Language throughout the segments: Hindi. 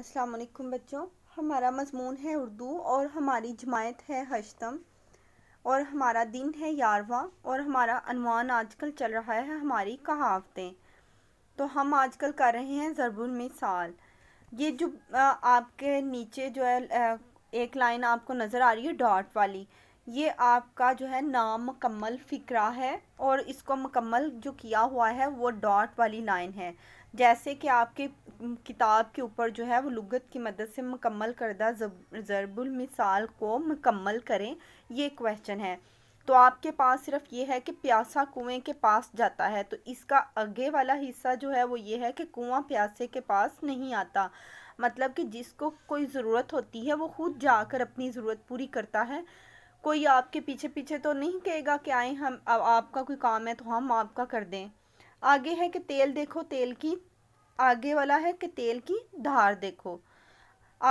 अस्सलाम वालेकुम बच्चों हमारा मजमून है उर्दू और हमारी जमायत है हशतम और हमारा दिन है यारवा और हमारा अनवान आजकल चल रहा है हमारी कहावतें तो हम आजकल कर रहे हैं ज़रबुल मिसाल ये जो आपके नीचे जो है एक लाइन आपको नज़र आ रही है डॉट वाली ये आपका जो है नाम मकम्मल फ़िक्रा है और इसको मुकम्मल जो किया हुआ है वो डॉट वाली लाइन है जैसे कि आपके किताब के ऊपर जो है वो लगत की मदद से मुकम्मल करदा ज़रबुल मिसाल को मकम्मल करें ये क्वेश्चन है तो आपके पास सिर्फ ये है कि प्यासा कुएं के पास जाता है तो इसका आगे वाला हिस्सा जो है वो ये है कि कुआं प्यासे के पास नहीं आता मतलब कि जिसको कोई ज़रूरत होती है वो खुद जाकर अपनी ज़रूरत पूरी करता है कोई आपके पीछे पीछे तो नहीं कहेगा कि आए हम अब आपका कोई काम है तो हम आपका कर दें आगे है कि तेल देखो तेल की आगे वाला है कि तेल की धार देखो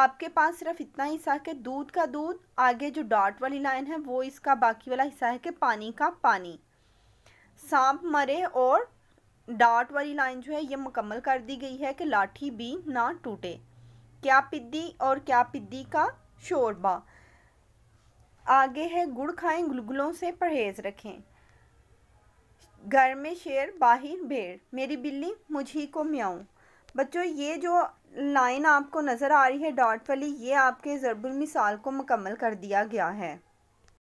आपके पास सिर्फ इतना हिस्सा है कि दूध का दूध आगे जो डॉट वाली लाइन है वो इसका बाकी वाला हिस्सा है कि पानी का पानी सांप मरे और डॉट वाली लाइन जो है ये मुकम्मल कर दी गई है कि लाठी भी ना टूटे क्या पिद्दी और क्या पिद्दी का शोरबा आगे है गुड़ खाएं गुलगुलों से परहेज रखें घर में शेर बाहर भेड़ मेरी बिल्ली मुझी को म्याऊं बच्चों ये जो लाइन आपको नज़र आ रही है डॉट वाली ये आपके ज़रबुल मिसाल को मुकम्मल कर दिया गया है